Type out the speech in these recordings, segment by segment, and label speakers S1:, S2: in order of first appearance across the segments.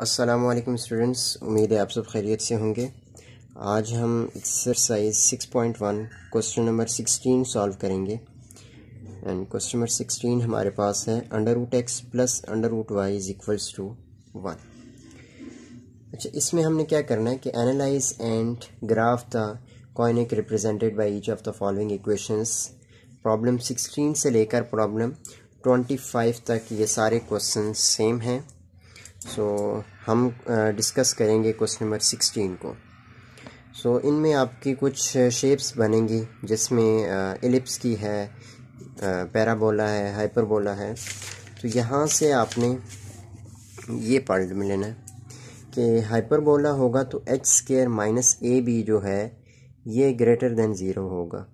S1: Aslam students उम्मीद है आप सब खैरियत से होंगे आज हम एक्सरसाइज 6.1 क्वेश्चन नंबर 16 सॉल्व करेंगे एंड क्वेश्चन नंबर 16 हमारे पास है under root x plus under root Y is equals to one अच्छा इसमें हमने क्या करना है कि analyse and graph the conic represented by each of the following equations problem 16 से लेकर प्रॉब्लम 25 तक ये सारे क्वेश्चन सेम हैं सो so, हम डिस्कस करेंगे क्वेश्चन नंबर सिक्सटीन को सो so, इनमें आपकी कुछ शेप्स बनेंगी जिसमें एलिप्स की है पैराबोला है हाइपरबोला है तो यहाँ से आपने ये पार्ट में लेना है कि हाइपरबोला होगा तो h square minus a b जो है ये ग्रेटर देन ज़ीरो होगा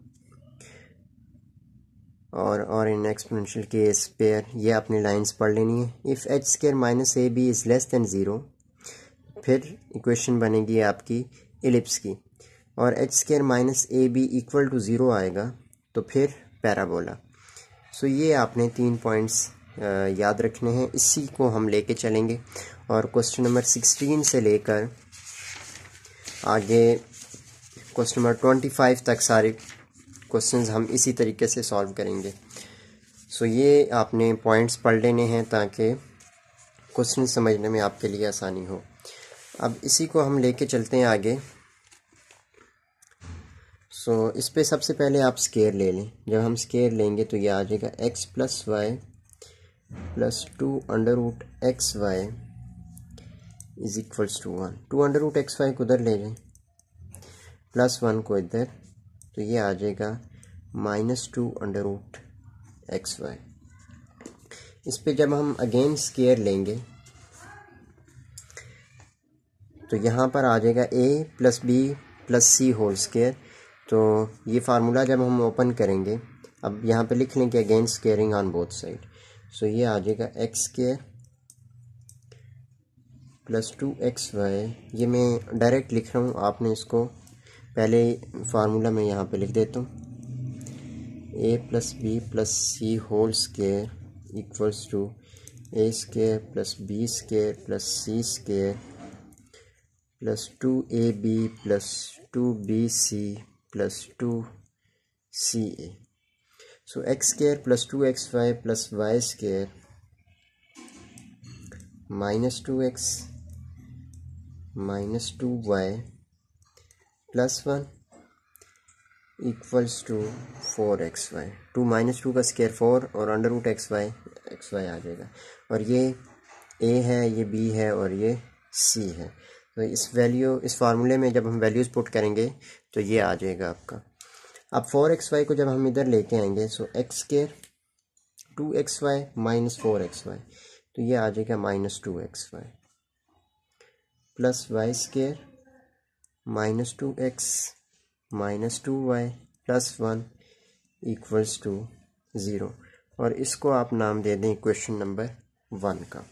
S1: और और इन एक्सपोनेंशियल के स्पेयर ये आपने लाइंस पढ़ लेनी है if h square minus a b is less than zero फिर इक्वेशन बनेगी आपकी एलिप्स की और h square minus a b equal to zero आएगा तो फिर पैराबोला सो ये आपने तीन पॉइंट्स याद रखने हैं इसी को हम लेके चलेंगे और क्वेश्चन नंबर सिक्सटीन से लेकर आगे क्वेश्चन नंबर ट्वेंटी फाइव तक सारे क्वेश्चंस हम इसी तरीके से सॉल्व करेंगे सो so, ये आपने पॉइंट्स पढ़ लेने हैं ताकि क्वेश्चन समझने में आपके लिए आसानी हो अब इसी को हम लेके चलते हैं आगे सो so, इस पर सबसे पहले आप स्केयर ले लें जब हम स्केयर लेंगे तो ये आ जाएगा x plus y plus two under root x y is equals to one two under root x y को उधर ले लें प्लस वन को इधर तो ये आ जाएगा minus two under root x y इस पर जब हम अगेन स्केयर लेंगे तो यहाँ पर आ जाएगा a plus b plus c whole square तो ये फार्मूला जब हम ओपन करेंगे अब यहाँ पे लिख लेंगे again squaring on both side so ये आ जाएगा x square plus two x y ये मैं डायरेक्ट लिख रहा हूँ आपने इसको पहले फार्मूला मैं यहाँ पे लिख देता हूँ a plus b plus c whole square equals to a square plus b square plus c square plus two a b plus two b c plus two c a so x square plus two x y plus y square minus two x minus two y plus one equals to four x y two minus two का square four और under root x y x y आ जाएगा और ये ए है ये B है और ये सी है तो इस वैल्यू इस फार्मूले में जब हम वैल्यूज़ पुट करेंगे तो ये आ जाएगा आपका अब फोर एक्स वाई को जब हम इधर लेके आएंगे so x square two x y minus four x y तो ये आ जाएगा minus two x y plus y square minus two x minus two y plus one equals to zero और इसको आप नाम दे दें क्वेश्चन नंबर वन का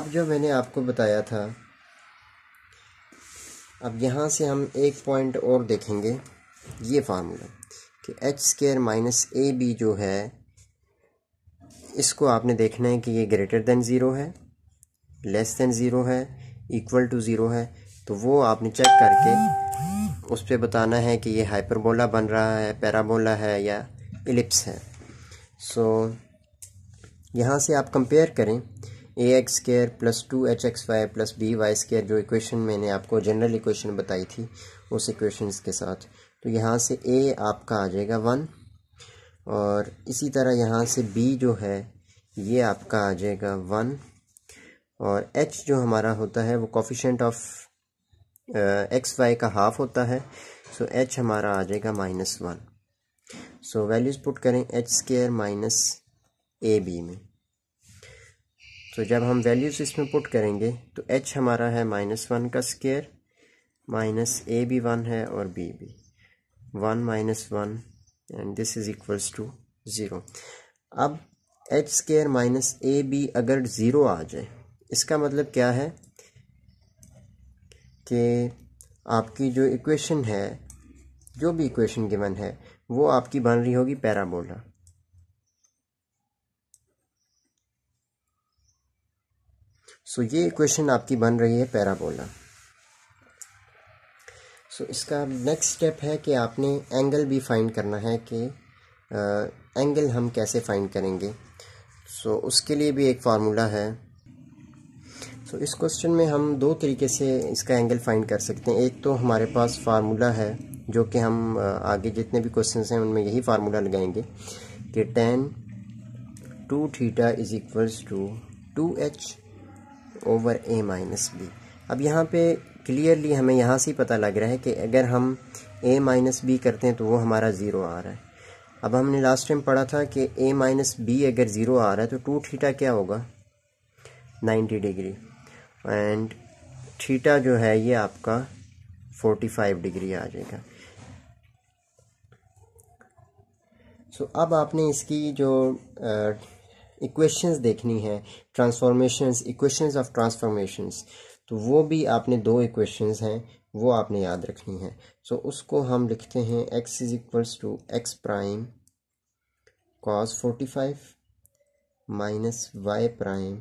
S1: अब जो मैंने आपको बताया था अब यहाँ से हम एक पॉइंट और देखेंगे ये फार्मूला कि h square minus a b जो है इसको आपने देखना है कि ये ग्रेटर देन ज़ीरो है लेस देन ज़ीरो है इक्वल टू ज़ीरो है तो वो आपने चेक करके उस पर बताना है कि ये हाइपरबोला बन रहा है पैराबोला है या एलिप्स है सो so, यहाँ से आप कंपेयर करें a x square plus two h x y plus b y square जो इक्वेशन मैंने आपको जनरल इक्वेशन बताई थी उस इक्वेशन के साथ तो यहाँ से ए आपका आ जाएगा वन और इसी तरह यहाँ से बी जो है ये आपका आ जाएगा वन और एच जो हमारा होता है वो कॉफिशेंट ऑफ एक्स वाई का हाफ होता है सो so, एच हमारा आ जाएगा minus one so values put करें h square minus a b में तो so, जब हम वैल्यूज़ इसमें पुट करेंगे तो एच हमारा है माइनस वन का square minus a b one है और बी भी one minus one and this is equals to zero अब h square minus a b अगर ज़ीरो आ जाए इसका मतलब क्या है कि आपकी जो इक्वेशन है जो भी इक्वेशन गिवन है वो आपकी बन रही होगी पैराबोला सो so, ये इक्वेशन आपकी बन रही है पैराबोला सो so, इसका नेक्स्ट स्टेप है कि आपने एंगल भी फाइंड करना है कि एंगल uh, एंगल हम कैसे फाइंड करेंगे सो so, उसके लिए भी एक फार्मूला है सो तो इस क्वेश्चन में हम दो तरीके से इसका एंगल फाइंड कर सकते हैं एक तो हमारे पास फार्मूला है जो कि हम आगे जितने भी क्वेश्चन हैं उनमें यही फार्मूला लगाएंगे कि tan two theta is equals to two h over a minus b अब यहाँ पे क्लियरली हमें यहाँ से ही पता लग रहा है कि अगर हम ए माइनस बी करते हैं तो वो हमारा ज़ीरो आ रहा है अब हमने लास्ट टाइम पढ़ा था कि ए माइनस बी अगर ज़ीरो आ रहा है तो टू थीटा क्या होगा नाइन्टी डिग्री एंड थीटा जो है ये आपका 45 डिग्री आ जाएगा सो so, अब आपने इसकी जो इक्वेशंस देखनी है ट्रांसफॉर्मेशंस इक्वेशंस ऑफ ट्रांसफॉर्मेशंस तो वो भी आपने दो इक्वेशंस हैं वो आपने याद रखनी है सो so, उसको हम लिखते हैं x is equals to x prime cos forty five minus y prime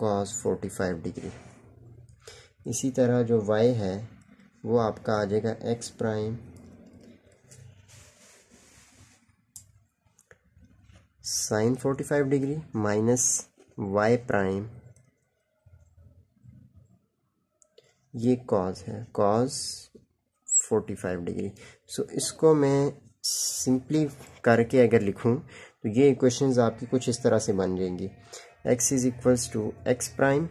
S1: cos forty five degree इसी तरह जो वाई है वो आपका आ जाएगा x prime sine forty five degree minus y prime ये कॉज है cos forty five degree so इसको मैं सिंपली करके अगर लिखूं तो ये इक्वेशंस आपकी कुछ इस तरह से बन जाएंगी x is equals to x prime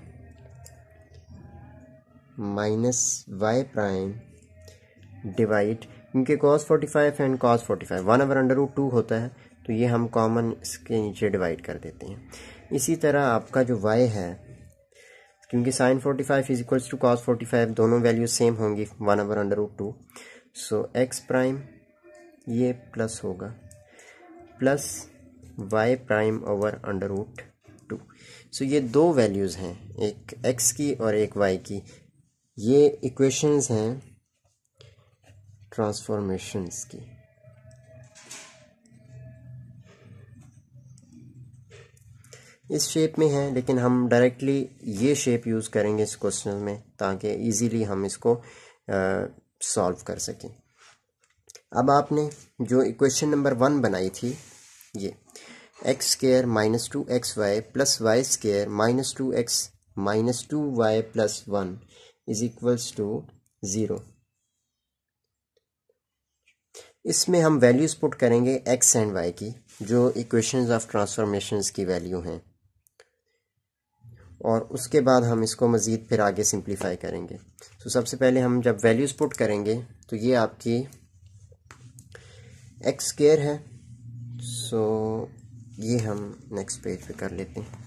S1: minus y prime divide क्योंकि cos forty five and cos forty five one over under root two होता है तो ये हम कॉमन इसके नीचे डिवाइड कर देते हैं इसी तरह आपका जो वाई है क्योंकि sine forty five is equals to cos forty five दोनों वैल्यू सेम होंगी one over under root two so x prime ये प्लस होगा plus y prime over under root so so, ये दो वैल्यूज़ हैं एक एक्स की और एक वाई की ये इक्वेशंस हैं ट्रांसफॉर्मेशंस की इस शेप में है लेकिन हम डायरेक्टली ये शेप यूज़ करेंगे इस क्वेश्चन में ताकि इजीली हम इसको सॉल्व कर सकें अब आपने जो इक्वेशन नंबर वन बनाई थी ये x square minus two x y plus y square minus two x minus two y plus one is equals to zero इसमें हम वैल्यूज़ पुट करेंगे एक्स एंड वाई की जो इक्वेशंस ऑफ ट्रांसफॉर्मेशंस की value हैं और उसके बाद हम इसको मज़ीद फिर आगे सिंप्लीफाई करेंगे तो सबसे पहले हम जब वैल्यूज़ पुट करेंगे तो ये आपकी एक्स स्केयर है सो ये हम नेक्स्ट पेज पे कर लेते हैं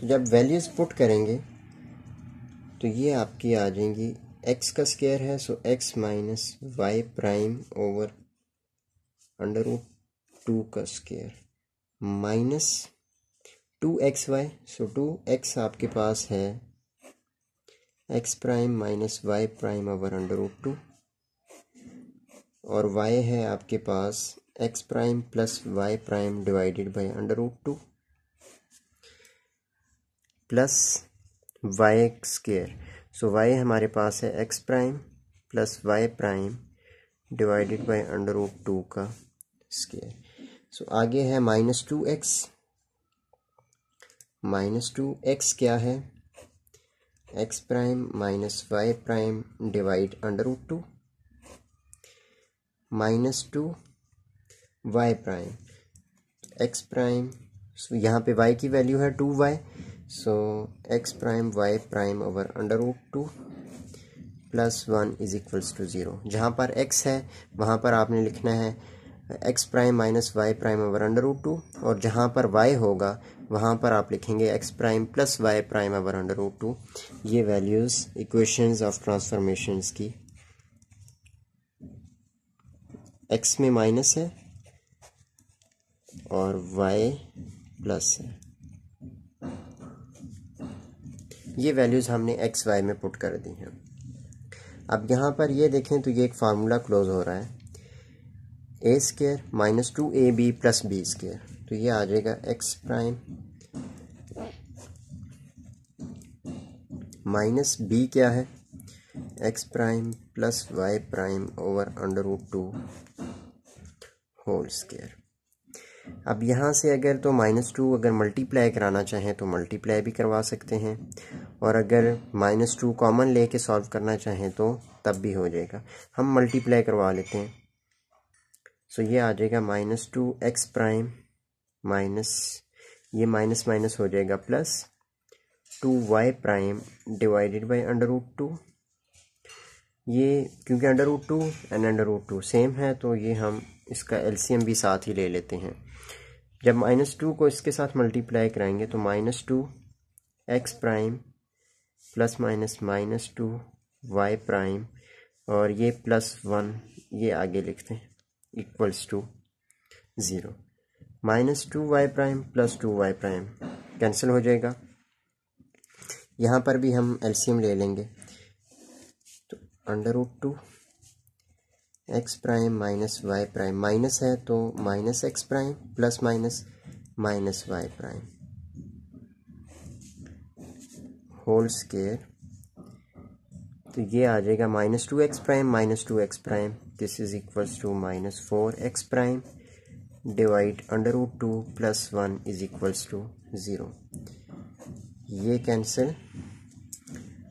S1: तो जब वैल्यूज़ पुट करेंगे तो ये आपकी आ जाएंगी एक्स का स्केयर है so x minus y prime over under root two का square minus two x y so two x आपके पास है x prime minus y prime over under root two और वाई है आपके पास x prime plus y prime divided by under root two plus y square so y हमारे पास है x prime plus y prime divided by under root two का square सो आगे है minus two x minus two x क्या है x prime minus y prime divide under root two minus two y prime x prime so यहाँ पे y की value है two y so x prime y prime over under root two plus one is equals to zero जहाँ पर x है वहाँ पर आपने लिखना है x prime minus y prime over under root two और जहाँ पर वाई होगा वहाँ पर आप लिखेंगे x prime plus y prime over under root two ये वैल्यूज़ इक्वेशंस ऑफ ट्रांसफॉर्मेशंस की एक्स में माइनस है और वाई प्लस है ये वैल्यूज़ हमने एक्स वाई में पुट कर दी हैं अब यहाँ पर ये देखें तो ये एक फार्मूला क्लोज हो रहा है a square minus two a b plus b square तो ये आ जाएगा एक्स प्राइम माइनस बी क्या है x prime plus y prime over under root two whole square अब यहाँ से अगर तो माइनस टू अगर मल्टीप्लाई कराना चाहें तो मल्टीप्लाई भी करवा सकते हैं और अगर माइनस टू कॉमन ले कर सॉल्व करना चाहें तो तब भी हो जाएगा हम मल्टीप्लाई करवा लेते हैं सो ये आ जाएगा minus two x prime minus ये माइनस माइनस हो जाएगा plus two y prime divided by under root two ये क्योंकि under root two and under root two same है तो ये हम इसका एलसीएम भी साथ ही ले लेते हैं जब माइनस टू को इसके साथ मल्टीप्लाई कराएंगे तो minus two x prime plus minus minus two y prime और ये प्लस वन ये आगे लिखते हैं equals to zero minus two y prime plus two y prime cancel हो जाएगा यहाँ पर भी हम एलसीएम ले लेंगे तो under root two x prime minus y prime minus है तो minus x prime plus minus minus y prime whole square तो ये आ जाएगा minus two x prime minus two x prime this is equals to minus four x prime divide under root two plus one is equals to zero ये cancel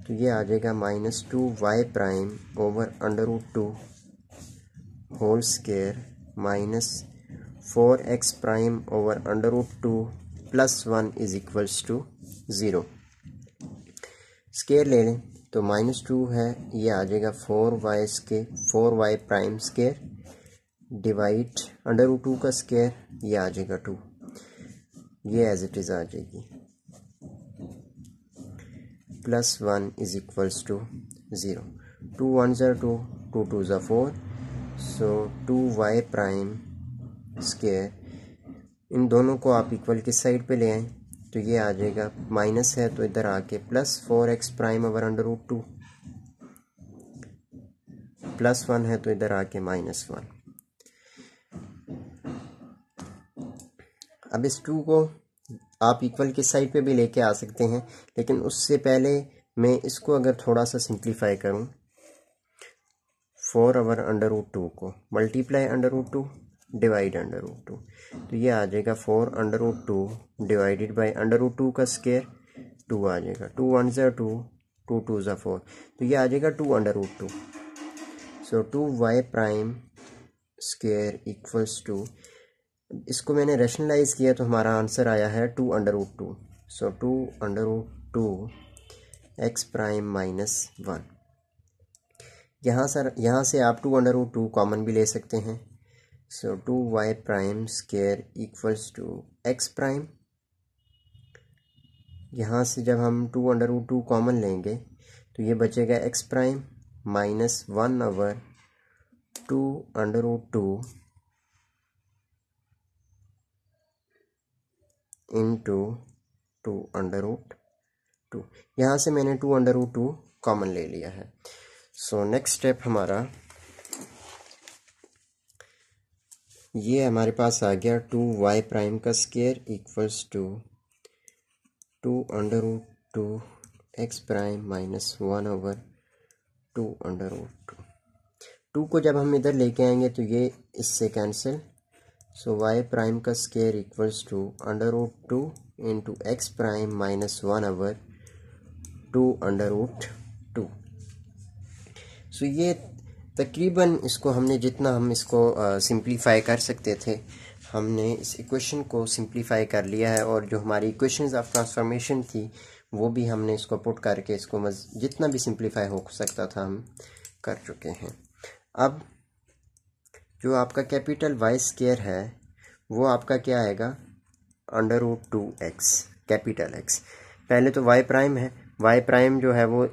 S1: तो ये आ जाएगा minus two y prime over under root two whole square minus four x prime over under root two plus one is equals to zero square ले लें तो minus two है ये आ जाएगा four y square four y prime square divide under root two का square ये आ जाएगा टू ये एज इट इज़ आ जाएगी plus one is equals to zero two one जो टू टू टू ज़ा four so two y prime square इन दोनों को आप इक्वल किस साइड पे ले आए तो ये आ जाएगा माइनस है तो इधर आके plus four x prime over under root two plus one है तो इधर आके माइनस वन अब इस टू को आप इक्वल के साइड पे भी लेके आ सकते हैं लेकिन उससे पहले मैं इसको अगर थोड़ा सा सिंप्लीफाई करूँ four over under root two को multiply under root two divide under root two तो ये आ जाएगा four under root two divided by under root two का स्केयर टू आ जाएगा टू वन ज़ा टू टू टू ज़ा फोर तो ये आ जाएगा two under root two so two y prime square equals to इसको मैंने रैशनलाइज किया तो हमारा आंसर आया है two under root two so two under root two x prime minus one यहाँ सर यहाँ से आप two under root two common भी ले सकते हैं so two y prime square equals to x prime यहाँ से जब हम two under root two common लेंगे तो ये बचेगा x prime minus one over two under root two into two under root two यहाँ से मैंने two under root two common ले लिया है सो नेक्स्ट स्टेप हमारा ये हमारे पास आ गया टू वाई प्राइम का square equals to two under root two x prime minus one over two under root two two को जब हम इधर लेके आएंगे तो ये इससे कैंसिल सो y प्राइम का square equals to under root two into x prime minus one over two under root two so ये तकरीबन इसको हमने जितना हम इसको सिंप्लीफाई कर सकते थे हमने इस इक्वेशन को सिंप्लीफाई कर लिया है और जो हमारी इक्वेशंस ऑफ ट्रांसफॉर्मेशन थी वो भी हमने इसको पुट करके इसको मज जितना भी सिंप्लीफाई हो सकता था हम कर चुके हैं अब जो आपका कैपिटल वाई स्केयर है वो आपका क्या आएगा under root two x capital x पहले तो वाई प्राइम है वाई प्राइम जो है वो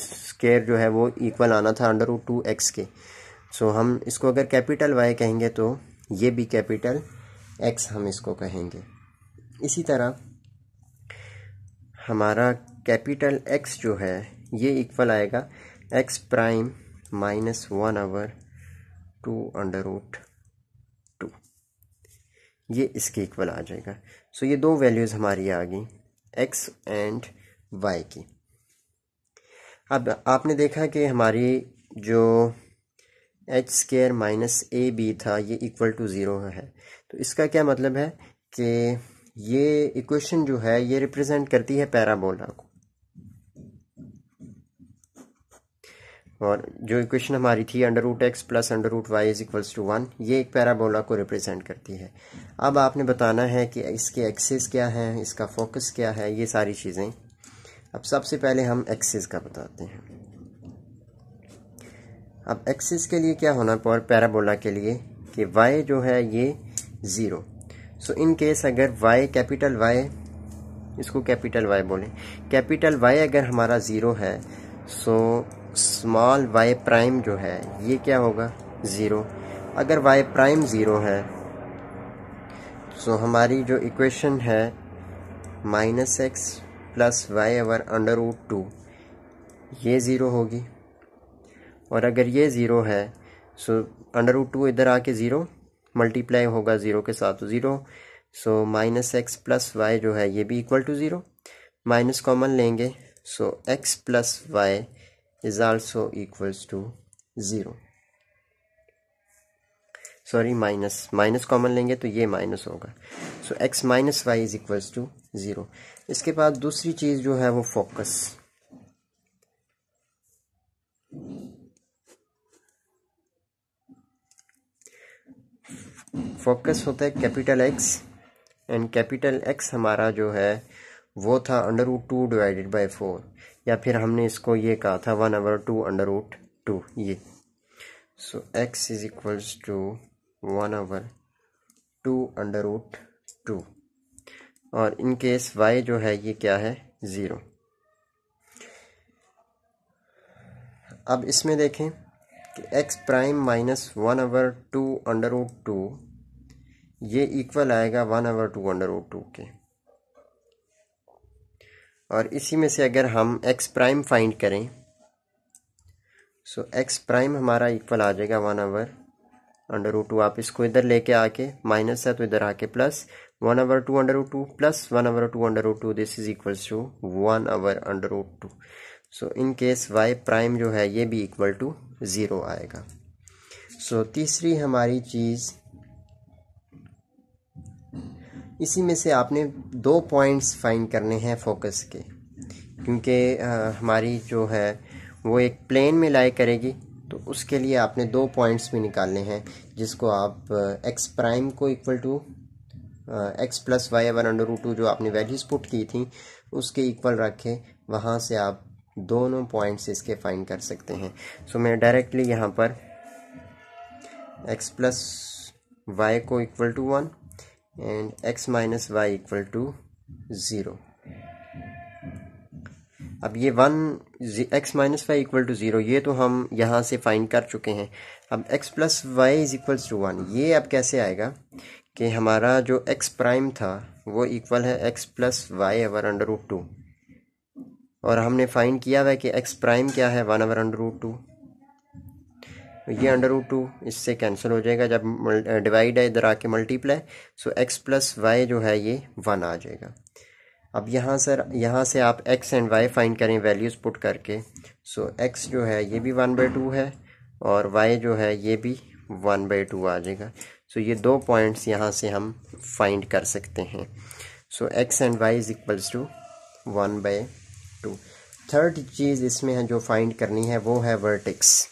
S1: स्केयर जो है वो इक्वल आना था अंडर रूट टू एक्स के सो so, हम इसको अगर कैपिटल वाई कहेंगे तो ये भी कैपिटल एक्स हम इसको कहेंगे इसी तरह हमारा कैपिटल एक्स जो है ये इक्वल आएगा x prime minus one over two under root two ये इसके इक्वल आ जाएगा सो so, ये दो वैल्यूज़ हमारी आ गई एक्स एंड वाई की अब आपने देखा कि हमारी जो h square minus a b था ये इक्वल टू ज़ीरो है तो इसका क्या मतलब है कि ये इक्वेशन जो है ये रिप्रेजेंट करती है पैराबोला को और जो इक्वेशन हमारी थी under root x plus under root Y is equals to one ये एक पैराबोला को रिप्रेजेंट करती है अब आपने बताना है कि इसके एक्सेस क्या है इसका फोकस क्या है ये सारी चीज़ें अब सबसे पहले हम एक्सेस का बताते हैं अब एक्सेस के लिए क्या होना पर पैराबोला के लिए कि वाई जो है ये ज़ीरो सो इन केस अगर वाई कैपिटल वाई इसको कैपिटल वाई बोलें कैपिटल वाई अगर हमारा ज़ीरो है so so, small y prime जो है ये क्या होगा ज़ीरो अगर वाई प्राइम ज़ीरो है तो हमारी जो इक्वेशन है minus x plus y over under root two ये ज़ीरो होगी और अगर ये ज़ीरो है सो अंडर रूट टू इधर आके ज़ीरो मल्टीप्लाई होगा ज़ीरो के साथ zero so minus x plus y जो है ये भी equal to zero minus common लेंगे so x plus y is also equals to 0 sorry minus minus common लेंगे तो ये माइनस होगा so x minus y is equals to zero इसके बाद दूसरी चीज़ जो है वो फोकस फोकस होता है capital x and capital x हमारा जो है वो था अंडर वो टू डिवाइडेड बाई फोर या फिर हमने इसको ये कहा था one over two under root two ये so x is equals to one over two under root two और इन केस वाई जो है ये क्या है ज़ीरो अब इसमें देखें कि x prime minus one over two under root two ये इक्वल आएगा one over two under root two के और इसी में से अगर हम एक्स प्राइम फाइंड करें सो एक्स प्राइम हमारा इक्वल आ जाएगा one over under o two आप इसको इधर लेके आके माइनस है तो इधर आके plus one over two under o two plus one over two under o two this is equal to one over under o two so in case y prime जो है ये भी इक्वल टू ज़ीरो आएगा सो so, तीसरी हमारी चीज़ इसी में से आपने दो पॉइंट्स फाइंड करने हैं फोकस के क्योंकि हमारी जो है वो एक प्लेन में लाई करेगी तो उसके लिए आपने दो पॉइंट्स भी निकालने हैं जिसको आप एक्स प्राइम को equal to x plus y one under two जो आपने वैल्यूज पुट की थी उसके इक्वल रखें वहाँ से आप दोनों पॉइंट्स इसके फाइंड कर सकते हैं सो मैं डायरेक्टली यहाँ पर एक्स प्लस वाई को equal to one and x minus y equal to zero अब ये one x minus y equal to zero ये तो हम यहाँ से फाइंड कर चुके हैं अब x plus y is equals to one ये अब कैसे आएगा कि हमारा जो एक्स प्राइम था वो इक्वल है x plus y over under root two और हमने फाइंड किया हुआ कि एक्स प्राइम क्या है one over under root two तो ये अंडर रूट टू इससे कैंसिल हो जाएगा जब डिवाइड है इधर आके multiply so x plus y जो है ये वन आ जाएगा अब यहाँ सर यहाँ से आप एक्स एंड वाई फाइंड करें वैल्यूज़ पुट करके सो so, एक्स जो है ये भी वन बाई टू है और वाई जो है ये भी वन बाई टू आ जाएगा सो so, ये दो पॉइंट्स यहाँ से हम फाइंड कर सकते हैं so x and y is equals to one by two third चीज़ इसमें है जो फाइंड करनी है वो है वर्टिक्स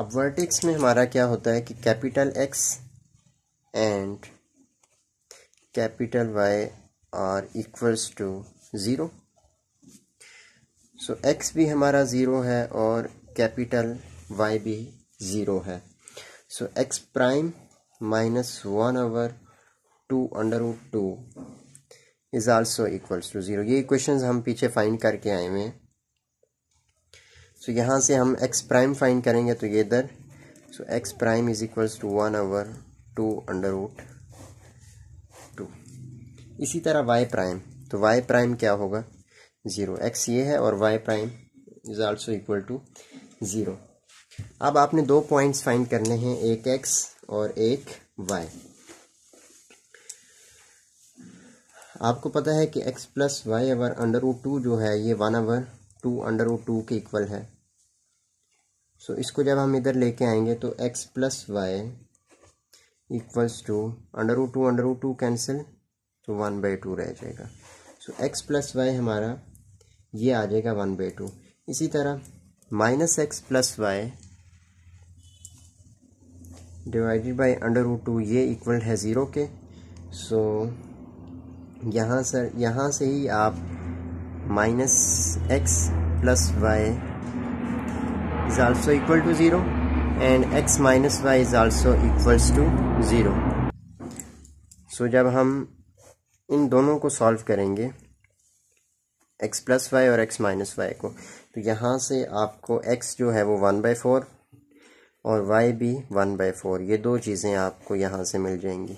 S1: अब वर्टेक्स में हमारा क्या होता है कि capital x and capital y are equals to zero so x भी हमारा ज़ीरो है और कैपिटल वाई भी ज़ीरो है so x prime minus one over two under two is also equals to zero ये इक्वेशंस हम पीछे फाइंड करके आए हुए हैं सो यहाँ से हम एक्स प्राइम फाइंड करेंगे तो ये इधर so x prime is equals to one over two under root two इसी तरह वाई प्राइम तो वाई प्राइम क्या होगा ज़ीरो एक्स ये है और y prime is also equal to zero अब आपने दो पॉइंट्स फाइंड करने हैं एक एक्स और एक वाई आपको पता है कि x plus y over under root two जो है ये वन अवर टू अंडर वो टू के इक्वल है सो so, इसको जब हम इधर लेके आएंगे तो x plus y equals to under वो टू अंडर वो टू कैंसिल तो वन बाई टू रह जाएगा सो एक्स प्लस वाई हमारा ये आ जाएगा वन बाई टू इसी तरह minus x plus y divided by under वो टू ये इक्वल है ज़ीरो के सो so, यहाँ सर यहाँ से ही आप minus x plus y is also equal to 0 and x minus y is also equals to 0 so जब हम इन दोनों को सॉल्व करेंगे एक्स प्लस वाई और एक्स माइनस वाई को तो यहाँ से आपको एक्स जो है वो वन बाई फोर और वाई भी वन बाई फोर ये दो चीज़ें आपको यहाँ से मिल जाएंगी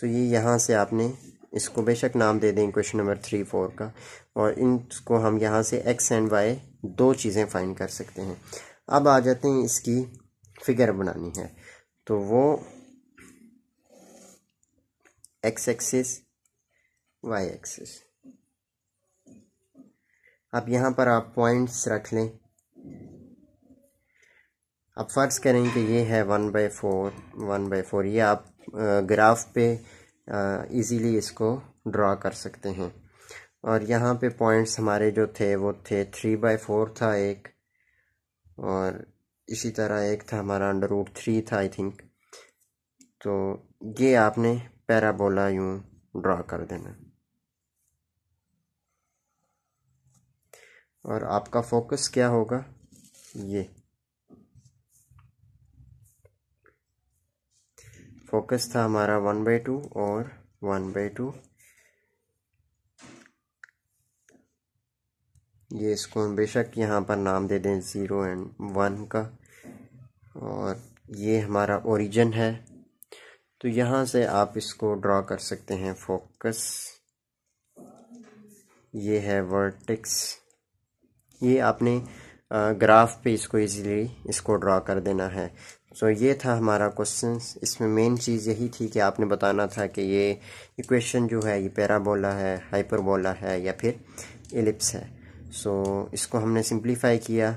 S1: सो so ये यहाँ से आपने इसको बेशक नाम दे दें क्वेश्चन नंबर थ्री फोर का और इनको हम यहाँ से एक्स एंड वाई दो चीज़ें फाइन कर सकते हैं अब आ जाते हैं इसकी फिगर बनानी है तो वो एक्स एक्सिस वाई एक्सिस अब यहाँ पर आप पॉइंट्स रख लें अब फ़र्ज़ करें कि ये है one by four one by four ये आप ग्राफ पे इजीली इसको ड्रा कर सकते हैं और यहाँ पे पॉइंट्स हमारे जो थे वो थे थ्री बाई फोर था एक और इसी तरह एक था हमारा अंडर रूट थ्री था आई थिंक तो ये आपने पैराबोला यूँ ड्रा कर देना और आपका फोकस क्या होगा ये फोकस था हमारा वन बाई टू और वन बाई टू ये इसको हम बेशक यहाँ पर नाम दे दें ज़ीरो एंड वन का और ये हमारा ओरिजिन है तो यहाँ से आप इसको ड्रा कर सकते हैं फोकस ये है वर्टिक्स ये आपने ग्राफ पे इसको इजीली इसको ड्रा कर देना है सो ये था हमारा क्वेश्चन इसमें मेन चीज़ यही थी कि आपने बताना था कि ये इक्वेशन जो है ये पैराबोला है हाइपरबोला है या फिर एलिप्स है सो so, इसको हमने सिंप्लीफाई किया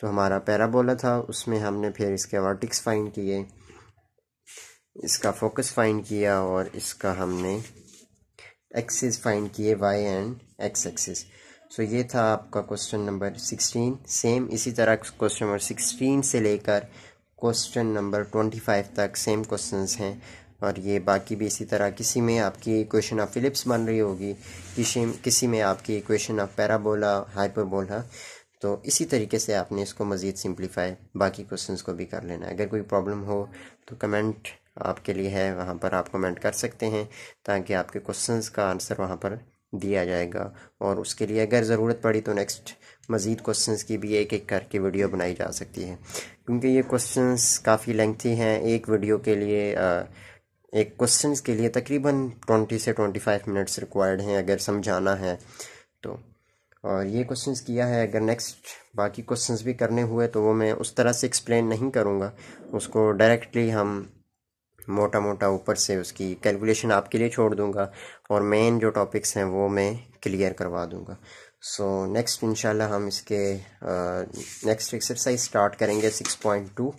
S1: तो हमारा पैराबोला था उसमें हमने फिर इसके वर्टिक्स फाइंड किए इसका फोकस फाइंड किया और इसका हमने एक्सिस फाइंड किए y and x axis so ये था आपका क्वेश्चन नंबर सिक्सटीन सेम इसी तरह क्वेश्चन नंबर सिक्सटीन से लेकर क्वेश्चन नंबर ट्वेंटी फाइव तक सेम क्वेश्चन हैं और ये बाकी भी इसी तरह किसी में आपकी इक्वेशन ऑफ फिलिप्स बन रही होगी किसी किसी में आपकी इक्वेशन ऑफ पैराबोला हाइपरबोला तो इसी तरीके से आपने इसको मज़ीद सिंप्लीफाई बाकी क्वेश्चंस को भी कर लेना है अगर कोई प्रॉब्लम हो तो कमेंट आपके लिए है वहाँ पर आप कमेंट कर सकते हैं ताकि आपके क्वेश्चंस का आंसर वहाँ पर दिया जाएगा और उसके लिए अगर ज़रूरत पड़ी तो नेक्स्ट मज़ीद क्वेश्चंस की भी एक एक करके वीडियो बनाई जा सकती है क्योंकि ये क्वेश्चंस काफ़ी लेंथी हैं एक वीडियो के लिए एक क्वेश्चंस के लिए तकरीबन ट्वेंटी से ट्वेंटी फाइव मिनट्स रिक्वायर्ड हैं अगर समझाना है तो और ये क्वेश्चंस किया है अगर नेक्स्ट बाकी क्वेश्चंस भी करने हुए तो वो मैं उस तरह से एक्सप्लेन नहीं करूँगा उसको डायरेक्टली हम मोटा मोटा ऊपर से उसकी कैलकुलेशन आपके लिए छोड़ दूंगा और मेन जो टॉपिक्स हैं वो मैं क्लियर करवा दूंगा सो नेक्स्ट इंशाल्लाह हम इसके नेक्स्ट एक्सरसाइज स्टार्ट करेंगे सिक्स पॉइंट टू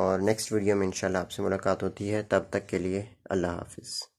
S1: और नेक्स्ट वीडियो में इंशाल्लाह आपसे मुलाकात होती है तब तक के लिए अल्लाह हाफिज़